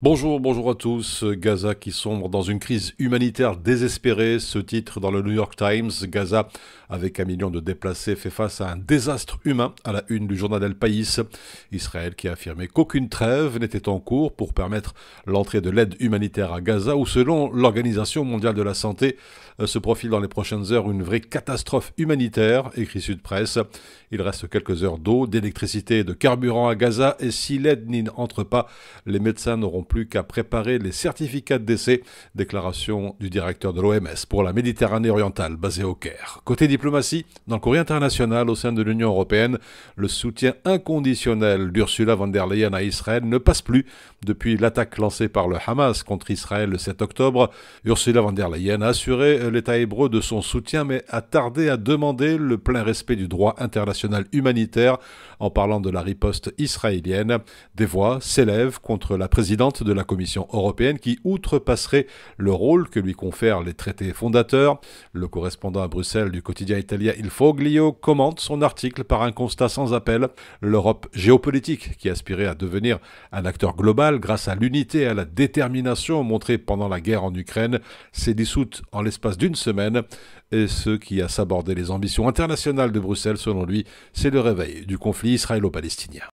Bonjour, bonjour à tous. Gaza qui sombre dans une crise humanitaire désespérée. Ce titre dans le New York Times. Gaza, avec un million de déplacés, fait face à un désastre humain à la une du journal El País. Israël qui a affirmé qu'aucune trêve n'était en cours pour permettre l'entrée de l'aide humanitaire à Gaza, où selon l'Organisation mondiale de la santé, euh, se profile dans les prochaines heures une vraie catastrophe humanitaire, écrit Sud Presse. Il reste quelques heures d'eau, d'électricité et de carburant à Gaza, et si l'aide n'entre pas, les médecins n'auront plus qu'à préparer les certificats de décès, déclaration du directeur de l'OMS pour la Méditerranée orientale basée au Caire. Côté diplomatie, dans le courrier international au sein de l'Union européenne, le soutien inconditionnel d'Ursula von der Leyen à Israël ne passe plus depuis l'attaque lancée par le Hamas contre Israël le 7 octobre. Ursula von der Leyen a assuré l'État hébreu de son soutien mais a tardé à demander le plein respect du droit international humanitaire en parlant de la riposte israélienne. Des voix s'élèvent contre la présidente de la Commission européenne qui outrepasserait le rôle que lui confèrent les traités fondateurs. Le correspondant à Bruxelles du quotidien italien Il Foglio commente son article par un constat sans appel. L'Europe géopolitique, qui aspirait à devenir un acteur global grâce à l'unité et à la détermination montrée pendant la guerre en Ukraine, s'est dissoute en l'espace d'une semaine. Et ce qui a sabordé les ambitions internationales de Bruxelles, selon lui, c'est le réveil du conflit israélo-palestinien.